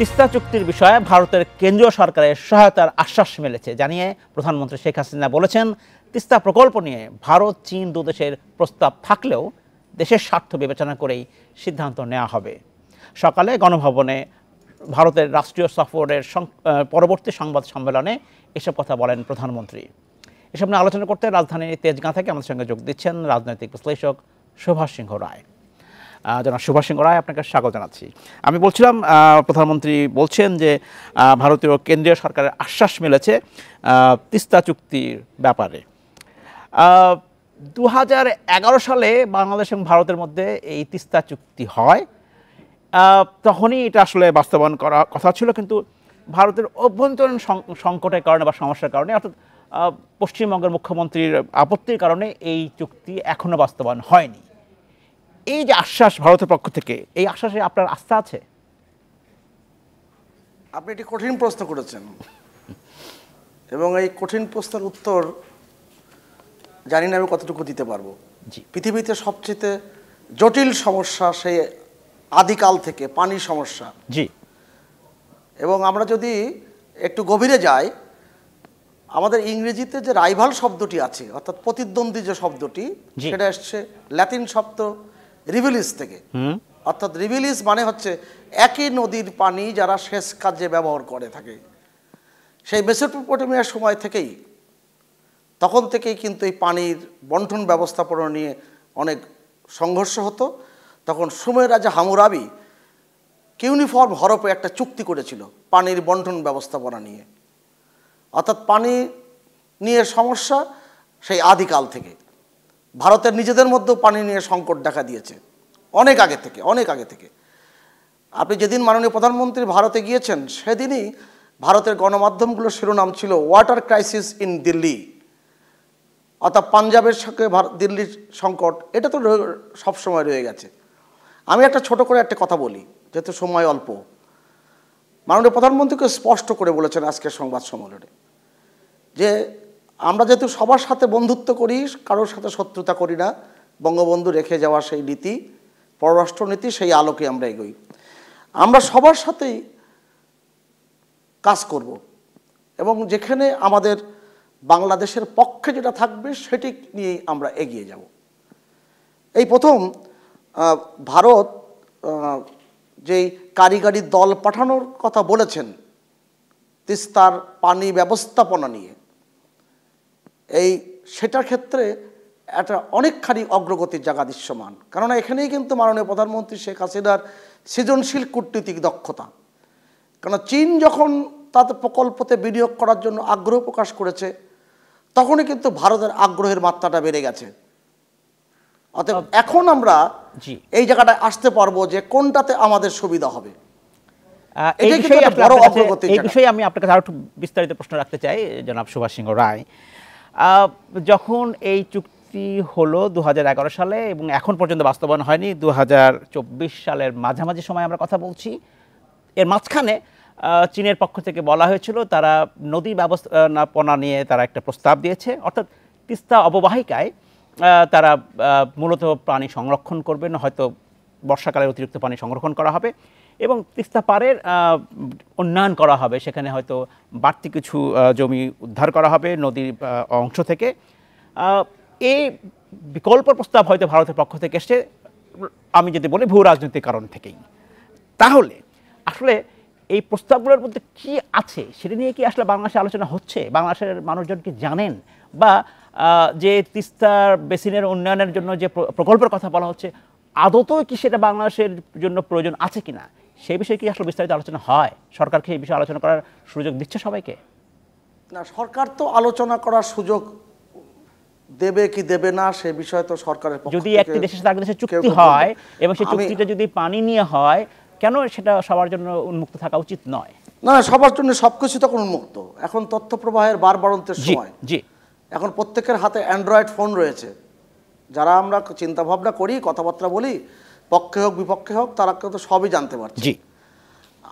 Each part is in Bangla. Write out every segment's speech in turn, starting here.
তিস্তা চুক্তির বিষয়ে ভারতের কেন্দ্রীয় সরকারের সহায়তার আশ্বাস মেলেছে জানিয়ে প্রধানমন্ত্রী শেখ হাসিনা বলেছেন তিস্তা প্রকল্প নিয়ে ভারত চীন দুদেশের প্রস্তাব থাকলেও দেশের স্বার্থ বিবেচনা করেই সিদ্ধান্ত নেওয়া হবে সকালে গণভবনে ভারতের রাষ্ট্রীয় সফরের পরবর্তী সংবাদ সম্মেলনে এসব কথা বলেন প্রধানমন্ত্রী এসব নিয়ে আলোচনা করতে রাজধানীর তেজগাঁ থেকে আমাদের সঙ্গে যোগ দিচ্ছেন রাজনৈতিক বিশ্লেষক সুভাষ সিংহ রায় জনাব সুভাষ সিং রায় আপনাকে স্বাগত জানাচ্ছি আমি বলছিলাম প্রধানমন্ত্রী বলছেন যে ভারতীয় কেন্দ্রীয় সরকারের আশ্বাস মিলেছে তিস্তা চুক্তির ব্যাপারে দু সালে বাংলাদেশ এবং ভারতের মধ্যে এই তিস্তা চুক্তি হয় তখনই এটা আসলে বাস্তবায়ন করা কথা ছিল কিন্তু ভারতের অভ্যন্তরীণ সংকটের কারণে বা সমস্যার কারণে অর্থাৎ পশ্চিমবঙ্গের মুখ্যমন্ত্রীর আপত্তির কারণে এই চুক্তি এখনও বাস্তবায়ন হয়নি এই যে আশ্বাস ভারতের পক্ষ থেকে এই আশ্বাসে আপনার আস্থা আছে আপনি একটি কঠিন প্রশ্ন করেছেন এবং এই কঠিন প্রশ্নের উত্তর জানি না আমি কতটুকু দিতে পারবো পৃথিবীতে সবচেয়ে জটিল সমস্যা সেই আদিকাল থেকে পানি সমস্যা জি এবং আমরা যদি একটু গভীরে যাই আমাদের ইংরেজিতে যে রাইভাল শব্দটি আছে অর্থাৎ প্রতিদ্বন্দ্বী যে শব্দটি সেটা এসছে ল্যাতিন শব্দ রিভিলিস থেকে অর্থাৎ রিভিলিস মানে হচ্ছে একই নদীর পানি যারা শেষ কাজে ব্যবহার করে থাকে সেই মেসোপটেমিয়ার সময় থেকেই তখন থেকেই কিন্তু এই পানির বন্টন ব্যবস্থাপনা নিয়ে অনেক সংঘর্ষ হতো তখন সুমের রাজা হামুরাবি ইউনিফর্ম হরপে একটা চুক্তি করেছিল পানির বন্টন ব্যবস্থাপনা নিয়ে অর্থাৎ পানি নিয়ে সমস্যা সেই আদিকাল থেকে ভারতের নিজেদের মধ্যেও পানি নিয়ে সংকট দেখা দিয়েছে অনেক আগে থেকে অনেক আগে থেকে আপনি যেদিন মাননীয় প্রধানমন্ত্রী ভারতে গিয়েছেন সেদিনই ভারতের গণমাধ্যমগুলোর শিরোনাম ছিল ওয়াটার ক্রাইসিস ইন দিল্লি অর্থাৎ পাঞ্জাবের সঙ্গে দিল্লির সংকট এটা তো সবসময় রয়ে গেছে আমি একটা ছোট করে একটা কথা বলি যেহেতু সময় অল্প মাননীয় প্রধানমন্ত্রীকে স্পষ্ট করে বলেছেন আজকের সংবাদ সম্মেলনে যে আমরা যেহেতু সবার সাথে বন্ধুত্ব করি কারোর সাথে শত্রুতা করি না বঙ্গবন্ধু রেখে যাওয়া সেই নীতি পররাষ্ট্রনীতি সেই আলোকে আমরা এগোই আমরা সবার সাথেই কাজ করব এবং যেখানে আমাদের বাংলাদেশের পক্ষে যেটা থাকবে সেটি নিয়েই আমরা এগিয়ে যাব এই প্রথম ভারত যেই কারিগরি দল পাঠানোর কথা বলেছেন তিস্তার পানি ব্যবস্থাপনা নিয়ে এই সেটার ক্ষেত্রে একটা অনেকখানি অগ্রগতির জায়গা দৃশ্যমান কেননা এখানেই কিন্তু মাননীয় প্রধানমন্ত্রী শেখ হাসিনার সৃজনশীল কূটনীতিক দক্ষতা কেন চীন যখন তাদের প্রকল্পতে বিনিয়োগ করার জন্য আগ্রহ প্রকাশ করেছে তখনই কিন্তু ভারতের আগ্রহের মাত্রাটা বেড়ে গেছে অতএব আচ্ছা। এখন আমরা এই জায়গাটায় আসতে পারবো যে কোনটাতে আমাদের সুবিধা হবে এই বিষয়ে আমি আপনার কাছে আরো বিস্তারিত প্রশ্ন রাখতে চাই জনাব সুভাষ সিংহ রায় যখন এই চুক্তি হলো দু সালে এবং এখন পর্যন্ত বাস্তবায়ন হয়নি দু সালের মাঝামাঝি সময় আমরা কথা বলছি এর মাঝখানে চীনের পক্ষ থেকে বলা হয়েছিল তারা নদী ব্যবস্থাপনা নিয়ে তারা একটা প্রস্তাব দিয়েছে অর্থাৎ তিস্তা অববাহিকায় তারা মূলত পানি সংরক্ষণ করবেন হয়তো বর্ষাকালে অতিরিক্ত পানি সংরক্ষণ করা হবে এবং তিস্তা পাড়ের উন্নয়ন করা হবে সেখানে হয়তো বাড়তি কিছু জমি উদ্ধার করা হবে নদীর অংশ থেকে এই বিকল্প প্রস্তাব হয়তো ভারতের পক্ষ থেকে এসছে আমি যদি বলি ভূ রাজনৈতিক কারণ থেকেই তাহলে আসলে এই প্রস্তাবগুলোর মধ্যে কি আছে সেটা নিয়ে কি আসলে বাংলাদেশে আলোচনা হচ্ছে বাংলাদেশের মানুষজন কি জানেন বা যে তিস্তার বেসিনের উন্নয়নের জন্য যে প্রকল্পের কথা বলা হচ্ছে আদতই কি সেটা বাংলাদেশের জন্য প্রয়োজন আছে কিনা সেই বিষয়ে কি আসলে বিস্তারিত আলোচনা হয় সরকারকে এই বিষয়ে আলোচনা করার সুযোগ দিচ্ছে সবাইকে না সরকার তো আলোচনা করার সুযোগ দেবে কি দেবে না সে বিষয়ে তো সরকারের যদি একটি দেশের সাথে দেশের চুক্তি হয় এবং সেই চুক্তিটা যদি পানি নিয়ে হয় কেন সেটা সবার জন্য উন্মুক্ত থাকা উচিত নয় না সবার জন্য সবকিছু তখন উন্মুক্ত এখন তথ্য প্রবাহের বার বারবারন্তের সময় জি এখন প্রত্যেকের হাতে অ্যান্ড্রয়েড ফোন রয়েছে যারা আমরা চিন্তা ভাবনা করি কথাবার্তা বলি পক্ষে হোক বিপক্ষে হোক তারা কিন্তু সবই জানতে পারছে জি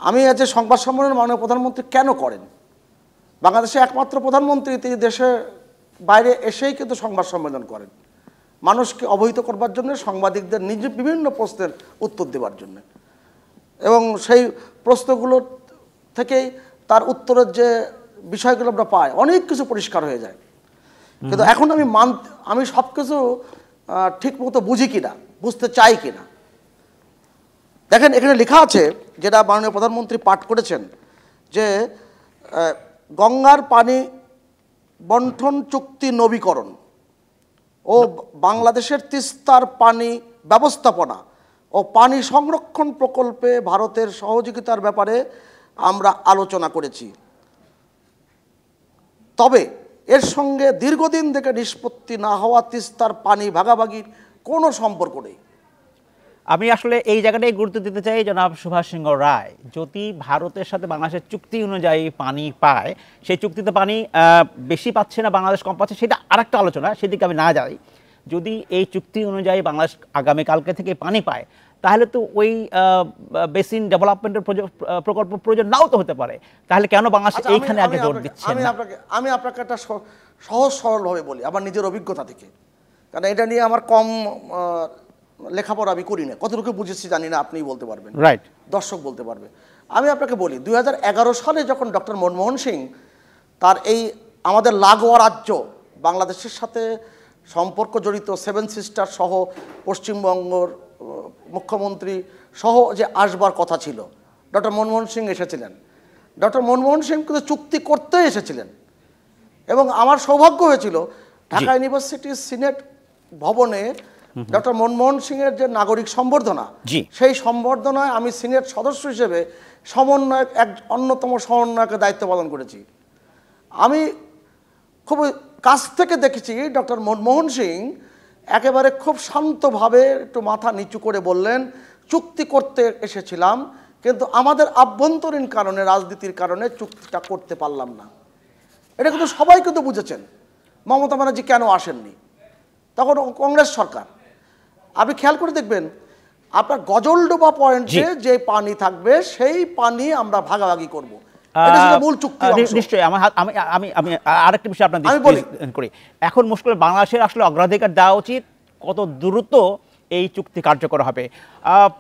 আমি আজ সংবাদ সম্মেলন মাননীয় প্রধানমন্ত্রী কেন করেন বাংলাদেশে একমাত্র প্রধানমন্ত্রী তিনি দেশে বাইরে এসেই কিন্তু সংবাদ সম্মেলন করেন মানুষকে অবহিত করবার জন্য সাংবাদিকদের নিজে বিভিন্ন প্রশ্নের উত্তর দেওয়ার জন্য এবং সেই প্রশ্নগুলো থেকেই তার উত্তরের যে বিষয়গুলো আমরা পাই অনেক কিছু পরিষ্কার হয়ে যায় কিন্তু এখন আমি মান আমি সব কিছু ঠিক মতো বুঝি কিনা বুঝতে চাই কিনা দেখেন এখানে লেখা আছে যেটা মাননীয় প্রধানমন্ত্রী পাঠ করেছেন যে গঙ্গার পানি বন্ঠন চুক্তি নবীকরণ ও বাংলাদেশের তিস্তার পানি ব্যবস্থাপনা ও পানি সংরক্ষণ প্রকল্পে ভারতের সহযোগিতার ব্যাপারে আমরা আলোচনা করেছি তবে এর সঙ্গে দীর্ঘদিন থেকে নিষ্পত্তি না হওয়া তিস্তার পানি ভাগাভাগির কোনো সম্পর্ক নেই আমি আসলে এই জায়গাটাই গুরুত্ব দিতে চাই জনাব সুভাষ সিংহ রায় যদি ভারতের সাথে বাংলাদেশের চুক্তি অনুযায়ী পানি পায় সেই চুক্তিতে পানি বেশি পাচ্ছে না বাংলাদেশ কম পাচ্ছে সেটা আরেকটা আলোচনা সেদিকে আমি না যাই যদি এই চুক্তি অনুযায়ী বাংলাদেশ আগামীকালকে থেকে পানি পায় তাহলে তো ওই বেসিন ডেভেলপমেন্টের প্রকল্প প্রয়োজন নাও তো হতে পারে তাহলে কেন বাংলাদেশ আচ্ছা, এইখানে আগে জোর দিচ্ছে আপনাকে আমি আপনাকে একটা সহজ সরলভাবে বলি আমার নিজের অভিজ্ঞতা থেকে কারণ এটা নিয়ে আমার কম লেখাপড়া আমি করি না কতটুকু বুঝেছি জানি না আপনিই বলতে পারবেন রাইট দর্শক বলতে পারবে আমি আপনাকে বলি দুই সালে যখন ডক্টর মনমোহন সিং তার এই আমাদের লাগোয়া রাজ্য বাংলাদেশের সাথে সম্পর্ক জড়িত সেভেন সিস্টার সহ পশ্চিমবঙ্গর মুখ্যমন্ত্রী সহ যে আসবার কথা ছিল ডক্টর মনমোহন সিং এসেছিলেন ডক্টর মনমোহন সিং কিন্তু চুক্তি করতে এসেছিলেন এবং আমার সৌভাগ্য হয়েছিল ঢাকা ইউনিভার্সিটির সিনেট ভবনে ডক্টর মনমোহন সিং এর যে নাগরিক সম্বর্ধনা সেই সম্বর্ধনায় আমি সিনেট সদস্য হিসেবে সমন্বয়ক এক অন্যতম সমন্বয়কের দায়িত্ব পালন করেছি আমি খুব কাছ থেকে দেখেছি ডক্টর মনমোহন সিং একেবারে খুব শান্তভাবে একটু মাথা নিচু করে বললেন চুক্তি করতে এসেছিলাম কিন্তু আমাদের আভ্যন্তরীণ কারণে রাজনীতির কারণে চুক্তিটা করতে পারলাম না এটা কিন্তু সবাই কিন্তু বুঝেছেন মমতা ব্যানার্জি কেন আসেননি তখন কংগ্রেস সরকার আপনি খেয়াল করে দেখবেন আপনার গজলডোবা পয়েন্টে যে পানি থাকবে সেই পানি আমরা ভাগাভাগি করব নিশ্চয়ই আমার আমি আমি আরেকটা বিষয় আপনার করি এখন মুশকিল বাংলাদেশের আসলে অগ্রাধিকার দেওয়া উচিত কত দ্রুত এই চুক্তি কার্যকর হবে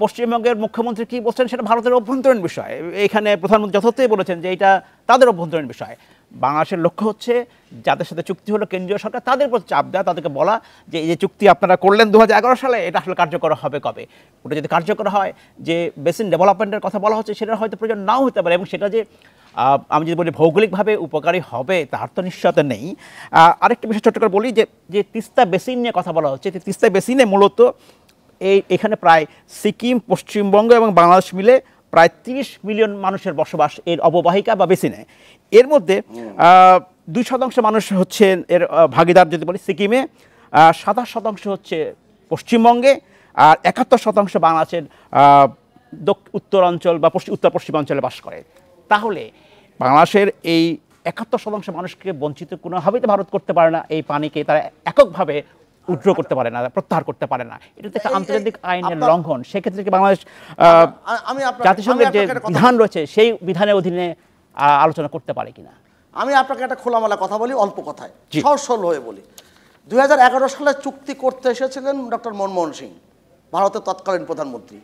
পশ্চিমবঙ্গের মুখ্যমন্ত্রী কি বলছেন সেটা ভারতের অভ্যন্তরীণ বিষয় এখানে প্রধানমন্ত্রী যথার্থই বলেছেন যে এটা তাদের অভ্যন্তরীণ বিষয় বাংলাদেশের লক্ষ্য হচ্ছে যাদের সাথে চুক্তি হলো কেন্দ্রীয় সরকার তাদের উপর চাপ দেওয়া তাদেরকে বলা যে এই যে চুক্তি আপনারা করলেন দু সালে এটা আসলে কার্যকর হবে কবে ওটা যদি কার্যকর হয় যে বেসিন ডেভেলপমেন্টের কথা বলা হচ্ছে সেটা হয়তো প্রয়োজন নাও হতে পারে এবং সেটা যে আমি যদি বলি ভৌগোলিকভাবে উপকারী হবে তার তো নিশ্চয়তা নেই আরেকটা বিষয় ছোট্ট করে বলি যে যে তিস্তা বেসিন নিয়ে কথা বলা হচ্ছে তিস্তা বেসিনে মূলত এই এখানে প্রায় সিকিম পশ্চিমবঙ্গ এবং বাংলাদেশ মিলে প্রায় 30 মিলিয়ন মানুষের বসবাস এর অববাহিকা বা বেসিনে এর মধ্যে দুই শতাংশ মানুষ হচ্ছে এর ভাগিদার যদি বলি সিকিমে সাতাশ শতাংশ হচ্ছে পশ্চিমবঙ্গে আর একাত্তর শতাংশ বাংলাদেশের উত্তরাঞ্চল বা পশ্চিম উত্তর পশ্চিমাঞ্চলে বাস করে তাহলে বাংলাদেশের এই একাত্তর শতাংশ মানুষকে বঞ্চিত কোনোভাবেই তো ভারত করতে পারে না এই পানিকে তারা এককভাবে উড্র করতে পারে না প্রত্যাহার করতে পারে না এটা একটা আন্তর্জাতিক আইনের লঙ্ঘন সেক্ষেত্রে কি বাংলাদেশ জাতিসংঘের যে বিধান রয়েছে সেই বিধানের অধীনে আলোচনা করতে পারে কিনা আমি আপনাকে একটা খোলামেলা কথা বলি অল্প কথায় সরল হয়ে বলি দুই সালে চুক্তি করতে এসেছিলেন ডক্টর মনমোহন সিং ভারতের তৎকালীন প্রধানমন্ত্রী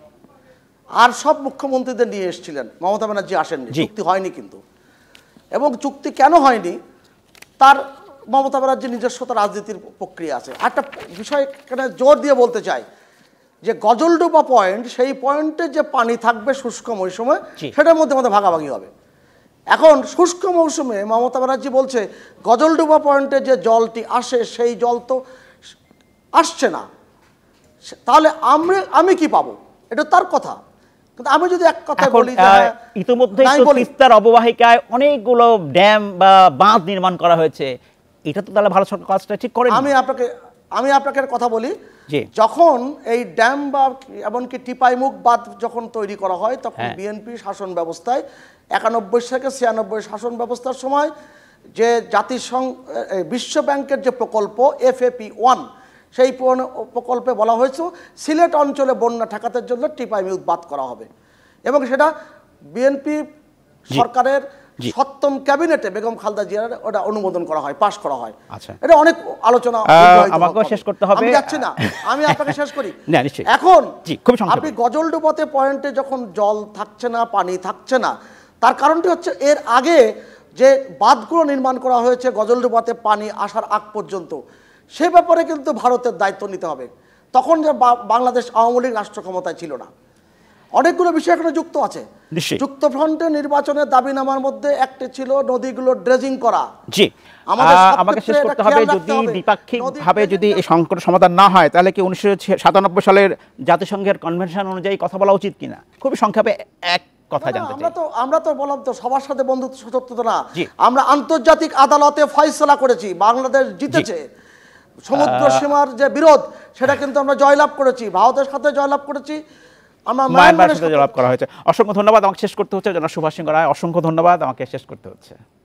আর সব মুখ্যমন্ত্রীদের নিয়ে এসেছিলেন মমতা ব্যানার্জি আসেননি চুক্তি হয়নি কিন্তু এবং চুক্তি কেন হয়নি তার মমতা ব্যানার্জির নিজস্বতা রাজনীতির প্রক্রিয়া আছে একটা বিষয় এখানে জোর দিয়ে বলতে চাই যে গজলডোবা পয়েন্ট সেই পয়েন্টে যে পানি থাকবে শুষ্ক মৌসুমে সেটার মধ্যে আমাদের ভাগাভাগি হবে এখন শুষ্ক মৌসুমে মমতা ব্যানার্জি বলছে গজলডোবা পয়েন্টে যে জলটি আসে সেই জল তো আসছে না তাহলে আমরা আমি কি পাবো এটা তার কথা কিন্তু আমি যদি এক কথা বলি হ্যাঁ, ইতিমধ্যে অববাহিকায় অনেকগুলো ড্যাম বা বাঁধ নির্মাণ করা হয়েছে এটা তো তাহলে ভারত সরকার কাজটা ঠিক করে আমি আপনাকে আমি আপনাকে কথা বলি যখন এই ড্যাম বা এমনকি টিপাইমুখ বাঁধ যখন তৈরি করা হয় তখন বিএনপি হ্যাঁ। শাসন ব্যবস্থায় একানব্বই থেকে ছিয়ানব্বই শাসন ব্যবস্থার সময় যে জাতিসংঘ বিশ্ব ব্যাংকের যে প্রকল্প এফএপি ওয়ান সেই প্রকল্পে বলা হয়েছে সিলেট অঞ্চলে বন্যা ঠেকাতে জন্য টিপাইমুখ বাদ করা হবে এবং সেটা বিএনপি সরকারের সপ্তম ক্যাবিনেটে বেগম খালদা জিয়ার ওটা অনুমোদন করা হয় পাশ করা হয় আচ্ছা এটা অনেক আলোচনা আমাকে শেষ করতে হবে আমি যাচ্ছি না আমি আপনাকে শেষ করি না নিশ্চয় এখন জি খুব সংক্ষেপে আপনি গজলডুবাতে পয়েন্টে যখন জল থাকছে না পানি থাকছে না তার কারণটি হচ্ছে এর আগে যে বাঁধগুলো নির্মাণ করা হয়েছে গজলডুবাতে পানি আসার আগ পর্যন্ত সে ব্যাপারে কিন্তু ভারতের দায়িত্ব নিতে হবে তখন যে বাংলাদেশ আওয়ামী লীগ রাষ্ট্র ক্ষমতায় ছিল না অনেকগুলো বিষয় এখানে যুক্ত আছে যুক্তফ্রন্টে নির্বাচনের দাবি নামার মধ্যে একটি ছিল নদীগুলো ড্রেজিং করা জি আমাকে শেষ করতে হবে যদি দ্বিপাক্ষিকভাবে যদি এই সংকট সমাধান না হয় তাহলে কি উনিশশো সাতানব্বই সালের জাতিসংঘের কনভেনশন অনুযায়ী কথা বলা উচিত কিনা খুবই সংক্ষেপে এক কথা জানতে আমরা তো আমরা তো বললাম তো সবার সাথে বন্ধুত্ব সতর্কতা না আমরা আন্তর্জাতিক আদালতে ফয়সলা করেছি বাংলাদেশ জিতেছে সমুদ্র সীমার যে বিরোধ সেটা কিন্তু আমরা জয়লাভ করেছি ভারতের সাথে জয়লাভ করেছি মায়ের সাথে জবাব করা হয়েছে অসংখ্য ধন্যবাদ আমাকে শেষ করতে হচ্ছে জনাব সুভাষ সিংহ রায় অসংখ্য ধন্যবাদ আমাকে শেষ করতে হচ্ছে